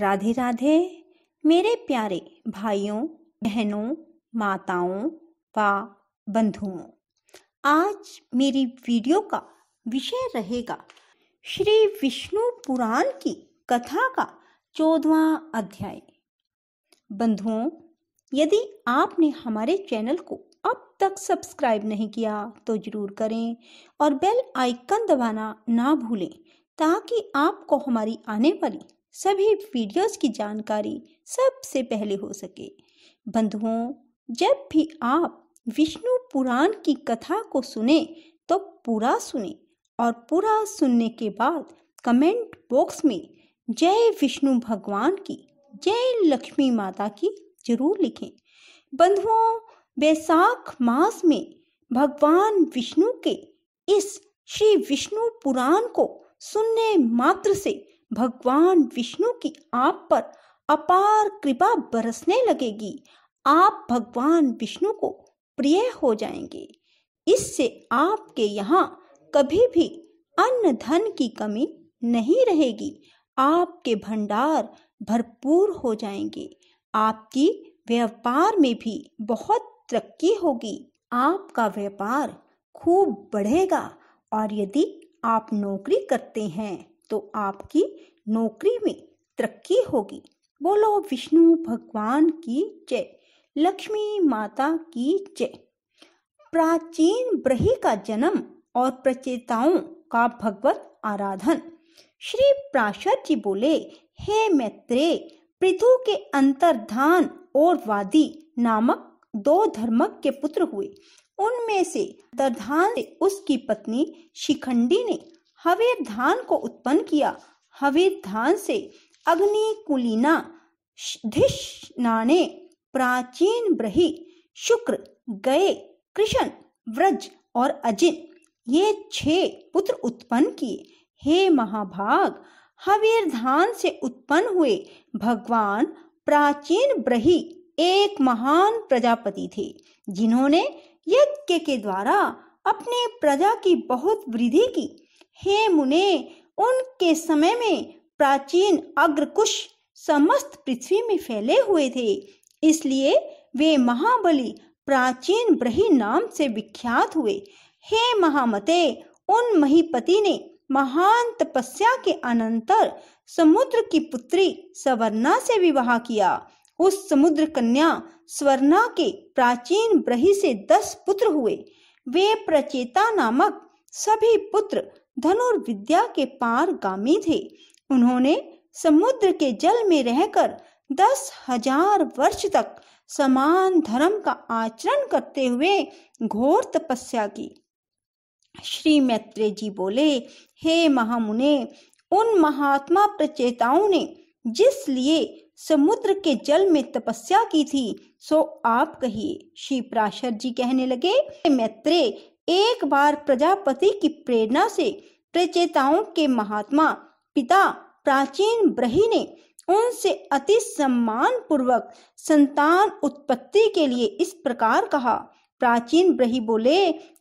राधे राधे मेरे प्यारे भाइयों बहनों माताओं व बंधुओं आज मेरी वीडियो का विषय रहेगा श्री विष्णु पुराण की कथा का चौदवा अध्याय बंधुओं यदि आपने हमारे चैनल को अब तक सब्सक्राइब नहीं किया तो जरूर करें और बेल आइकन दबाना ना भूलें ताकि आपको हमारी आने वाली सभी वीडियोस की जानकारी सबसे पहले हो सके बंधुओं जब भी आप विष्णु पुराण की कथा को सुने तो पूरा सुने और पूरा सुनने के बाद कमेंट बॉक्स में जय विष्णु भगवान की जय लक्ष्मी माता की जरूर लिखें बंधुओं बैसाख मास में भगवान विष्णु के इस श्री विष्णु पुराण को सुनने मात्र से भगवान विष्णु की आप पर अपार कृपा बरसने लगेगी आप भगवान विष्णु को प्रिय हो जाएंगे इससे आपके यहाँ कभी भी अन्न धन की कमी नहीं रहेगी आपके भंडार भरपूर हो जाएंगे आपकी व्यापार में भी बहुत तरक्की होगी आपका व्यापार खूब बढ़ेगा और यदि आप नौकरी करते हैं तो आपकी नौकरी में तरक्की होगी बोलो विष्णु भगवान की जय लक्ष्मी माता की जय प्राचीन ब्रही का जन्म और प्रचेताओं का भगवत आराधन श्री प्राशर जी बोले हे मैत्रे पृथु के अंतर्धान और वादी नामक दो धर्मक के पुत्र हुए उनमें से अंतर्धान उसकी पत्नी शिखंडी ने हवे धान को उत्पन्न किया हवे धान से अग्नि कुलीना धिष्णाने प्राचीन ब्रही शुक्र गए कृष्ण व्रज और अजिन ये छह पुत्र उत्पन्न किए हे महाभाग हवीर धान से उत्पन्न हुए भगवान प्राचीन ब्रही एक महान प्रजापति थे जिन्होंने यज्ञ के द्वारा अपने प्रजा की बहुत वृद्धि की हे मुने उनके समय में प्राचीन अग्रकुश समस्त पृथ्वी में फैले हुए थे इसलिए वे महाबली प्राचीन ब्रही नाम से विख्यात हुए हे महामते उन महीपति ने महान तपस्या के अनंतर समुद्र की पुत्री सवर्णा से विवाह किया उस समुद्र कन्या स्वर्णा के प्राचीन ब्रही से दस पुत्र हुए वे प्रचेता नामक सभी पुत्र धन और विद्या के पार गामी थे उन्होंने समुद्र के जल में रहकर दस हजार वर्ष तक समान धर्म का आचरण करते हुए घोर तपस्या की श्री मैत्रेय जी बोले हे महामुने उन महात्मा प्रचेताओं ने जिस लिए समुद्र के जल में तपस्या की थी सो आप कहिए श्री प्राशर जी कहने लगे मैत्रेय एक बार प्रजापति की प्रेरणा से प्रचेताओं के महात्मा पिता प्राचीन ब्रही ने उनसे अति सम्मान पूर्वक संतान उत्पत्ति के लिए इस प्रकार कहा प्राचीन ब्रही बोले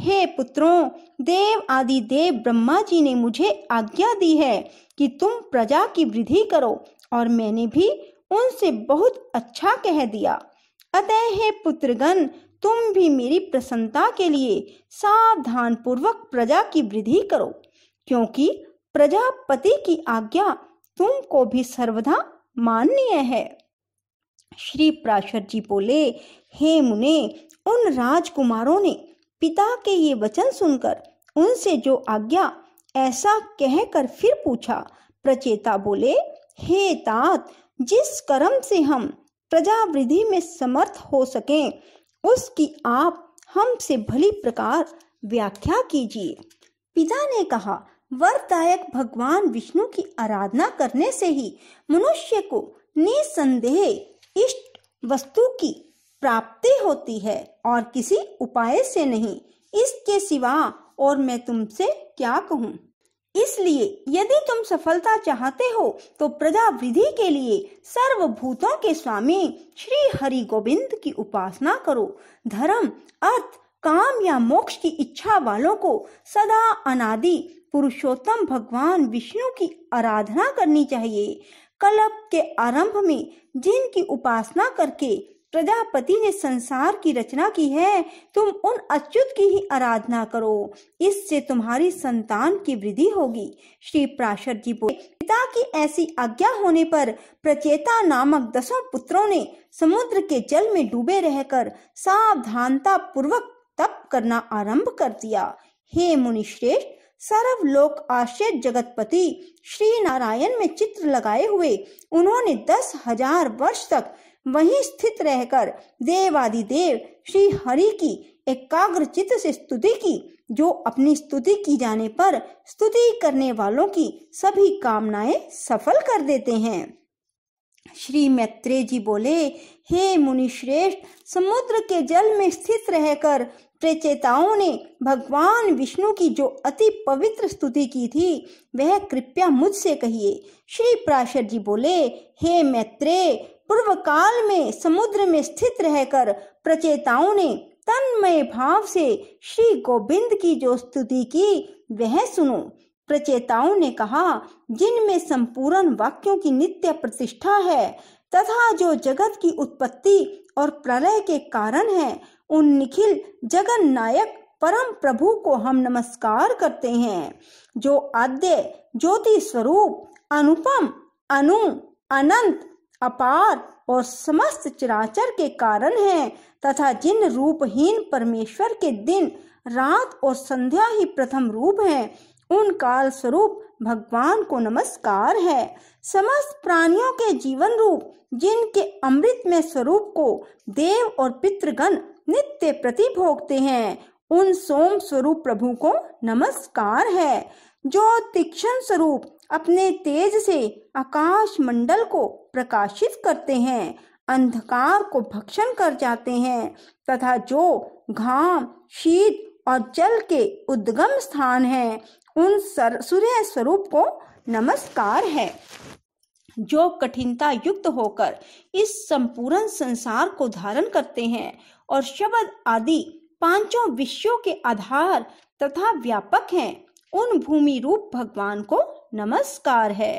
हे पुत्रों देव आदि देव ब्रह्मा जी ने मुझे आज्ञा दी है कि तुम प्रजा की वृद्धि करो और मैंने भी उनसे बहुत अच्छा कह दिया अतः हे पुत्रगण तुम भी मेरी प्रसन्नता के लिए सावधान पूर्वक प्रजा की वृद्धि करो क्योंकि प्रजापति की आज्ञा तुमको भी सर्वदा माननीय है श्री प्राशर जी बोले हे मुने उन राजकुमारों ने पिता के ये वचन सुनकर उनसे जो आज्ञा ऐसा कहकर फिर पूछा प्रचेता बोले हे तात जिस कर्म से हम प्रजा वृद्धि में समर्थ हो सकें उसकी आप हमसे भली प्रकार व्याख्या कीजिए पिता ने कहा वरदायक भगवान विष्णु की आराधना करने से ही मनुष्य को निसंदेह इष्ट वस्तु की प्राप्ति होती है और किसी उपाय से नहीं इसके सिवा और मैं तुमसे क्या कहूँ इसलिए यदि तुम सफलता चाहते हो तो प्रजा वृद्धि के लिए सर्वभूतों के स्वामी श्री हरि गोविंद की उपासना करो धर्म अर्थ काम या मोक्ष की इच्छा वालों को सदा अनादि पुरुषोत्तम भगवान विष्णु की आराधना करनी चाहिए कल्प के आरंभ में जिनकी उपासना करके प्रजापति ने संसार की रचना की है तुम उन अच्युत की ही आराधना करो इससे तुम्हारी संतान की वृद्धि होगी श्री प्राशर जी बोले पिता की ऐसी आज्ञा होने पर प्रचेता नामक दसों पुत्रों ने समुद्र के जल में डूबे रहकर सावधानता पूर्वक तप करना आरंभ कर दिया हे मुनिश्रेष्ठ सर्वलोक आश्रय जगतपति श्री नारायण में चित्र लगाए हुए उन्होंने दस हजार वर्ष तक वहीं स्थित रहकर आदि देव श्री हरि की एकाग्र चित्त से स्तुति की जो अपनी स्तुति की जाने पर स्तुति करने वालों की सभी कामनाएं सफल कर देते हैं श्री मैत्रे जी बोले हे मुनि श्रेष्ठ समुद्र के जल में स्थित रहकर प्रचेताओं ने भगवान विष्णु की जो अति पवित्र स्तुति की थी वह कृपया मुझसे कहिए श्री प्राशर जी बोले हे मैत्रेय पूर्व काल में समुद्र में स्थित रहकर प्रचेताओं ने तन्मय भाव से श्री गोविंद की जो स्तुति की वह सुनो प्रचेताओं ने कहा जिनमें संपूर्ण वाक्यों की नित्य प्रतिष्ठा है तथा जो जगत की उत्पत्ति और प्रलय के कारण है उन निखिल जगन नायक परम प्रभु को हम नमस्कार करते हैं जो आद्य ज्योति स्वरूप अनुपम अनु अनंत अपार और समस्त चराचर के कारण है तथा जिन रूपहीन परमेश्वर के दिन रात और संध्या ही प्रथम रूप है उन काल स्वरूप भगवान को नमस्कार है समस्त प्राणियों के जीवन रूप जिनके अमृत में स्वरूप को देव और पितृगण नित्य प्रति भोगते हैं उन सोम स्वरूप प्रभु को नमस्कार है जो तीक्षण स्वरूप अपने तेज से आकाश मंडल को प्रकाशित करते हैं अंधकार को भक्षण कर जाते हैं तथा जो घाम शीत और जल के उद्गम स्थान है उन सूर्य स्वरूप को नमस्कार है जो कठिनता युक्त होकर इस संपूर्ण संसार को धारण करते हैं और शब्द आदि पांचों विषयों के आधार तथा व्यापक हैं उन भूमि रूप भगवान को नमस्कार है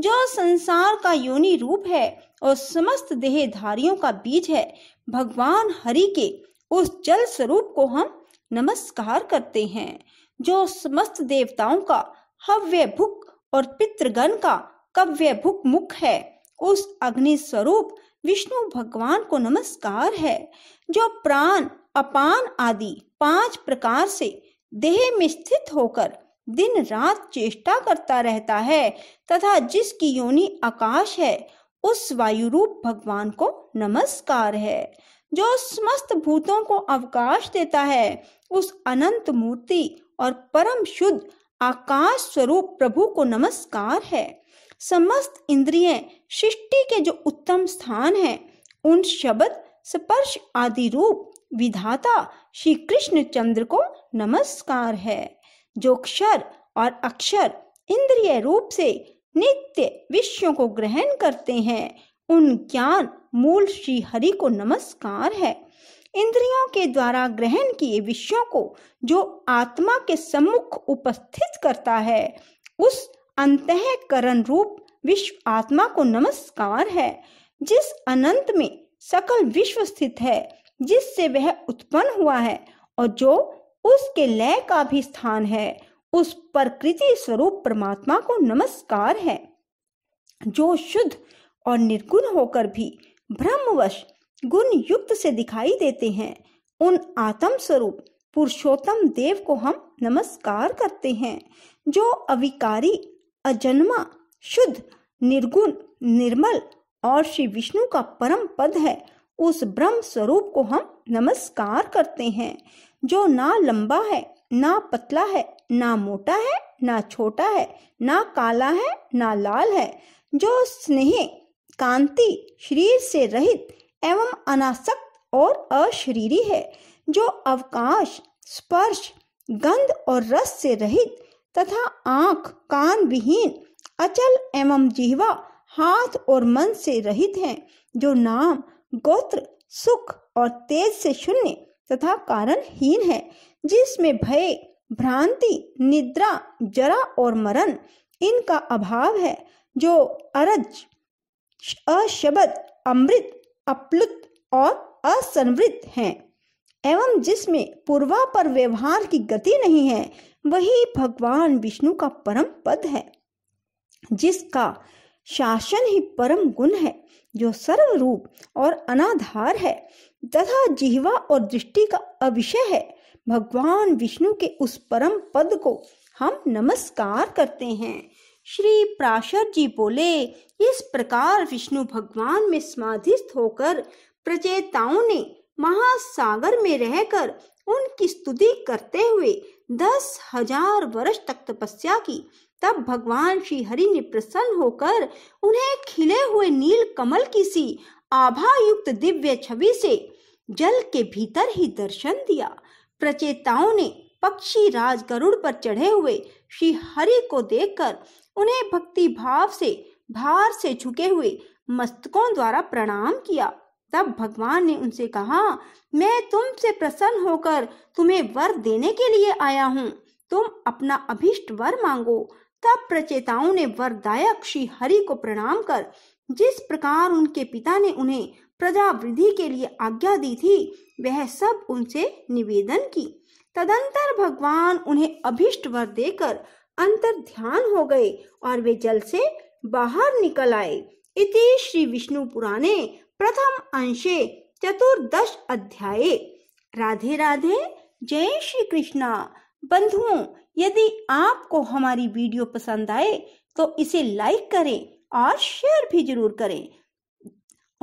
जो संसार का योनि रूप है और समस्त देहधारियों का बीज है भगवान हरि के उस जल स्वरूप को हम नमस्कार करते हैं जो समस्त देवताओं का हव्य भुक और पितृगण का कव्य भुक मुख है उस अग्नि स्वरूप विष्णु भगवान को नमस्कार है जो प्राण अपान आदि पांच प्रकार से देह में स्थित होकर दिन रात चेष्टा करता रहता है तथा जिसकी योनि आकाश है उस वायु रूप भगवान को नमस्कार है जो समस्त भूतों को अवकाश देता है उस अनंत मूर्ति और परम शुद्ध आकाश स्वरूप प्रभु को नमस्कार है समस्त इंद्रिय सृष्टि के जो उत्तम स्थान है उन शब्द स्पर्श आदि रूप विधाता श्री कृष्ण चंद्र को नमस्कार है जो क्षर और अक्षर इंद्रिय रूप से नित्य विषयों को ग्रहण करते हैं उन ज्ञान मूल श्री हरि को नमस्कार है इंद्रियों के द्वारा ग्रहण किए विषयों को जो आत्मा के सम्मुख उपस्थित करता है उस अंतकरण रूप विश्व आत्मा को नमस्कार है जिस अनंत में सकल विश्व स्थित है जिससे वह उत्पन्न हुआ है और जो उसके लय का भी स्थान है उस प्रकृति स्वरूप परमात्मा को नमस्कार है जो शुद्ध और निर्गुण होकर भी ब्रह्मवश गुण युक्त से दिखाई देते हैं उन आत्म स्वरूप पुरुषोत्तम देव को हम नमस्कार करते हैं जो अविकारी अजन्मा शुद्ध निर्गुण निर्मल और श्री विष्णु का परम पद है उस ब्रह्म स्वरूप को हम नमस्कार करते हैं जो ना लंबा है ना पतला है ना मोटा है ना छोटा है ना काला है ना लाल है जो स्नेह कांति शरीर से रहित एवं अनासक्त और अशरीरी है जो अवकाश स्पर्श गंध और रस से रहित तथा आंख कान विहीन अचल एवं जिहवा हाथ और मन से रहित है जो नाम गोत्र सुख और तेज से शून्य तथा कारणहीन है जिसमें भय भ्रांति निद्रा जरा और मरण इनका अभाव है जो अरज अशबद अमृत अप्लुत और असंवृत हैं एवं जिसमें पूर्वा पर व्यवहार की गति नहीं है वही भगवान विष्णु का परम पद है जिसका शासन ही परम गुण है जो सर्वरूप और अनाधार है तथा जिहवा और दृष्टि का अविषय है भगवान विष्णु के उस परम पद को हम नमस्कार करते हैं श्री प्राशर जी बोले इस प्रकार विष्णु भगवान में समाधिस्थ होकर प्रचेताओं ने महासागर में रहकर उनकी स्तुति करते हुए दस हजार वर्ष तक तपस्या की तब भगवान श्री हरि ने प्रसन्न होकर उन्हें खिले हुए नील कमल की सी आभा युक्त दिव्य छवि से जल के भीतर ही दर्शन दिया प्रचेताओं ने पक्षी राज गरुड़ पर चढ़े हुए श्री हरि को देखकर उन्हें भक्ति भाव से भार से झुके हुए मस्तकों द्वारा प्रणाम किया तब भगवान ने उनसे कहा मैं तुमसे प्रसन्न होकर तुम्हें वर देने के लिए आया हूँ तुम अपना अभिष्ट वर मांगो तब प्रचेताओं ने वरदायक श्री हरि को प्रणाम कर जिस प्रकार उनके पिता ने उन्हें प्रजा वृद्धि के लिए आज्ञा दी थी वह सब उनसे निवेदन की तदंतर भगवान उन्हें अभिष्ट वर देकर अंतर ध्यान हो गए और वे जल से बाहर निकल आए इति श्री विष्णु पुराणे प्रथम अंशे चतुर्दश अध्याय राधे राधे जय श्री कृष्णा बंधुओं यदि आपको हमारी वीडियो पसंद आए तो इसे लाइक करें और शेयर भी जरूर करें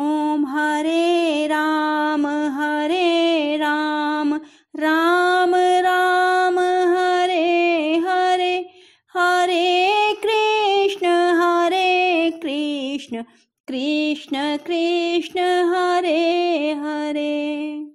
ओम हरे राम हरे राम राम राम हरे हरे हरे कृष्ण हरे कृष्ण कृष्ण कृष्ण हरे हरे